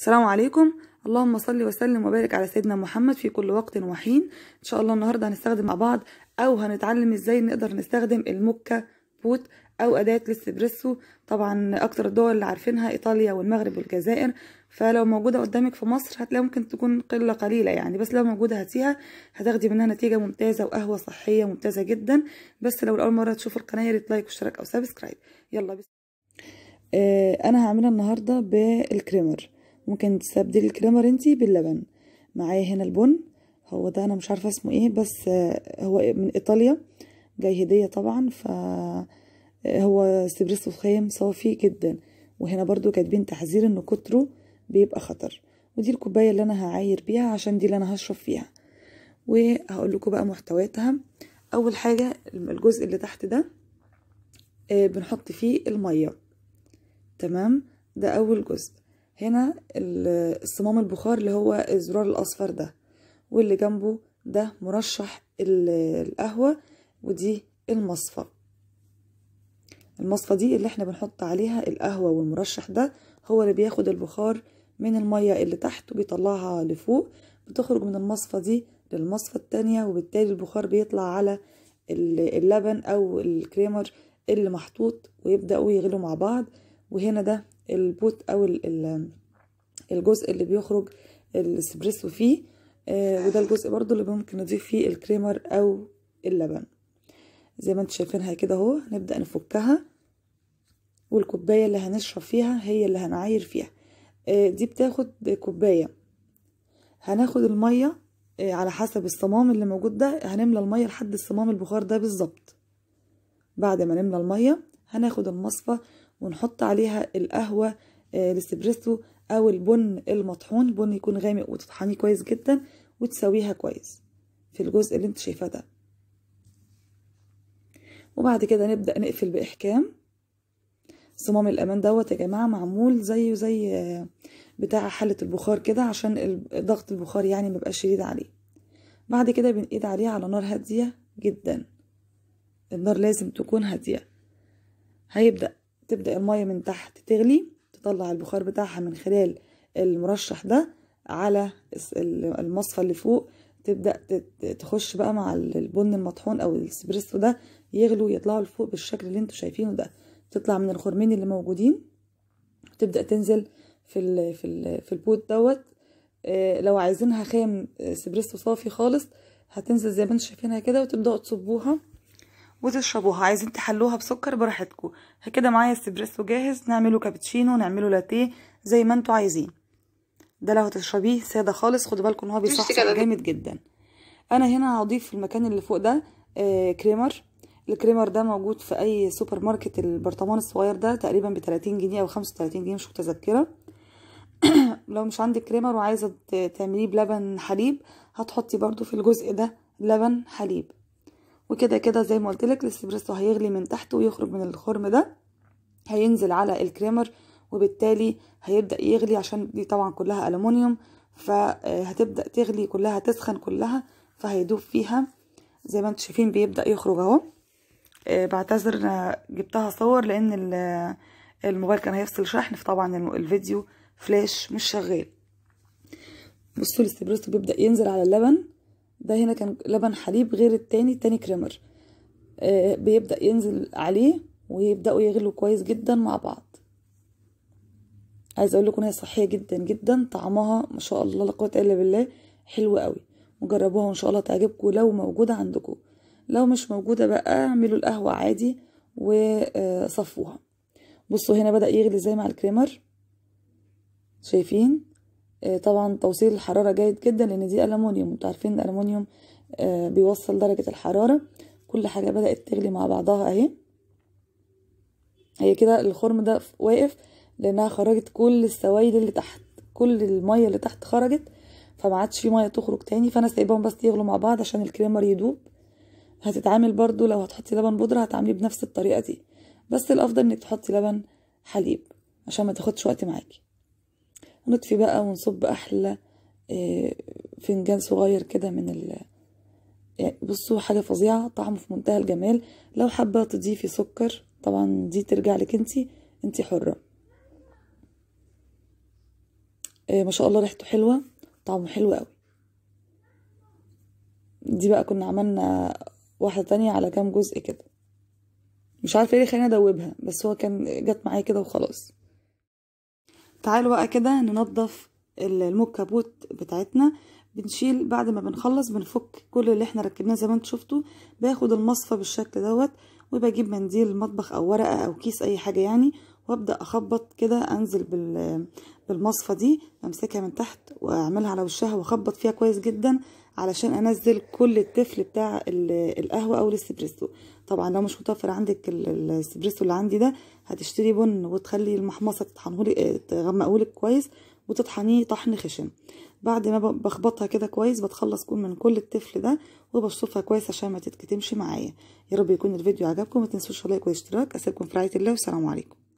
السلام عليكم اللهم صل وسلم وبارك على سيدنا محمد في كل وقت وحين ان شاء الله النهارده هنستخدم مع بعض او هنتعلم ازاي نقدر نستخدم المكه بوت او اداه الاسبريسو طبعا اكتر الدول اللي عارفينها ايطاليا والمغرب والجزائر فلو موجوده قدامك في مصر هتلاقي ممكن تكون قله قليله يعني بس لو موجوده هاتيها هتاخدي منها نتيجه ممتازه وقهوه صحيه ممتازه جدا بس لو لاول مره تشوف القناه يا ريت لايك واشتراك او سبسكرايب يلا بس. آه انا هعملها النهارده بالكريمر ممكن تستبدلي الكريمر انتي باللبن معايا هنا البن هو ده انا مش عارفه اسمه ايه بس هو من ايطاليا جاي هديه طبعا ف هو سبريسو فخام صافي جدا وهنا برضو كاتبين تحذير ان كتره بيبقى خطر ودي الكوبايه اللي انا هعاير بيها عشان دي اللي انا هشرب فيها وهقول لكم بقى محتوياتها اول حاجه الجزء اللي تحت ده آه، بنحط فيه الميه تمام ده اول جزء هنا الصمام البخار اللي هو الزرار الأصفر ده واللي جنبه ده مرشح القهوة ودي المصفى المصفى دي اللي احنا بنحط عليها القهوة والمرشح ده هو اللي بياخد البخار من المية اللي تحت وبيطلعها لفوق بتخرج من المصفى دي للمصفى التانية وبالتالي البخار بيطلع على اللبن أو الكريمر اللي محطوط ويبدأوا يغلوا مع بعض وهنا ده البوت او الجزء اللي بيخرج الاسبريسو فيه آه، وده الجزء برضو اللي ممكن نضيف فيه الكريمر او اللبن زي ما انتم شايفينها كده اهو نبدا نفكها والكوبايه اللي هنشرب فيها هي اللي هنعاير فيها آه، دي بتاخد كوبايه هناخد الميه آه، على حسب الصمام اللي موجود ده هنملى الميه لحد الصمام البخار ده بالظبط بعد ما نملى الميه هناخد المصفى ونحط عليها القهوة آه، الاسبريسو او البن المطحون بن يكون غامق وتطحنيه كويس جدا وتسويها كويس في الجزء اللي انت شايفاه ده وبعد كده نبدأ نقفل بإحكام صمام الأمان دوت يا جماعة معمول زيه زي آه، بتاع حلة البخار كده عشان ضغط البخار يعني ميبقاش شديد عليه بعد كده بنقيد عليه على نار هادية جدا النار لازم تكون هادية هيبدأ تبدأ المية من تحت تغلي تطلع البخار بتاعها من خلال المرشح ده على المصفى اللي فوق تبدأ تخش بقى مع البن المطحون أو الاسبريسو ده يغلوا يطلعوا لفوق بالشكل اللي انتوا شايفينه ده تطلع من الخرمين اللي موجودين تبدأ تنزل في الـ في الـ في البوت دوت آه، لو عايزينها خام آه، اسبريسو صافي خالص هتنزل زي ما انتوا شايفينها كده وتبدأوا تصبوها وتشربوها عايزين تحلوها بسكر براحتكم كده معايا السبريسو جاهز نعمله كابتشينو نعمله لاتيه زي ما انتوا عايزين ده لو هتشربيه ساده خالص خدوا بالكم ان هو بيصحصح جامد جدا انا هنا هضيف في المكان اللي فوق ده آه كريمر الكريمر ده موجود في اي سوبر ماركت البرطمان الصغير ده تقريبا ب 30 جنيه او 35 جنيه مش متذكره لو مش عندك كريمر وعايزه تعمليه بلبن حليب هتحطي برضو في الجزء ده لبن حليب وكده كده زي ما قلت لك الاسبريسو هيغلي من تحت ويخرج من الخرم ده هينزل على الكريمر وبالتالي هيبدا يغلي عشان دي طبعا كلها الومنيوم فهتبدا آه، تغلي كلها تسخن كلها فهيدوب فيها زي ما انتم شايفين بيبدا يخرج اهو آه، بعتذر انا جبتها صور لان الموبايل كان هيفصل شحن فطبعا الفيديو فلاش مش شغال بصوا الاستبريسو بيبدا ينزل على اللبن ده هنا كان لبن حليب غير التاني التاني كريمر آه بيبدأ ينزل عليه ويبدأوا يغلوا كويس جدا مع بعض عايزه اقول لكم هي صحيه جدا جدا طعمها ما شاء الله لا قوه الا بالله حلو قوي وجربوها وان شاء الله تعجبكم لو موجوده عندكم لو مش موجوده بقى اعملوا القهوه عادي وصفوها بصوا هنا بدا يغلي زي مع الكريمر شايفين آه، طبعا توصيل الحرارة جيد جدا لان دي الومنيوم انتوا عارفين الومنيوم آه، بيوصل درجة الحرارة كل حاجة بدأت تغلي مع بعضها اهي هي كده الخرم ده واقف لانها خرجت كل السوائل اللي تحت كل المية اللي تحت خرجت فمعادش في ميه تخرج تاني فانا سايباهم بس يغلوا مع بعض عشان الكريمر يدوب هتتعامل برضو لو هتحطي لبن بودره هتعمليه بنفس الطريقه دي بس الافضل انك تحطي لبن حليب عشان ما تاخدش وقت معاكي ونطفي بقى ونصب أحلى آه، فنجان صغير كده من ال يعني بصوا حاجة فظيعة طعمه في منتهى الجمال لو حابة تضيفي سكر طبعا دي ترجع لك انتي انتي حرة آه، ما شاء الله ريحته حلوة طعمه حلو قوي دي بقى كنا عملنا واحدة تانية على كام جزء كده مش عارفة ليه خلينا ادوبها بس هو كان جت معايا كده وخلاص تعالوا بقى كده ننظف المكبوت بتاعتنا بنشيل بعد ما بنخلص بنفك كل اللي احنا ركبناه زي ما انتم شفتوا باخد المصفى بالشكل دوت وبجيب منديل المطبخ او ورقه او كيس اي حاجه يعني وابدا اخبط كده انزل بالمصفى دي امسكها من تحت واعملها على وشها واخبط فيها كويس جدا علشان انزل كل التفل بتاع القهوه او الاسبريسو طبعا لو مش متوفر عندك الاسبريسو اللي عندي ده هتشتري بن وتخلي المحمصه تطحنهولي آه، تغمقهولك كويس وتطحنيه طحن خشن بعد ما بخبطها كده كويس بتخلص كل من كل التفل ده وبشطفها كويس عشان ما تتكتمش معايا يا رب يكون الفيديو عجبكم ما تنسوش لايك واشتراك اسيبكم في رعايه الله والسلام عليكم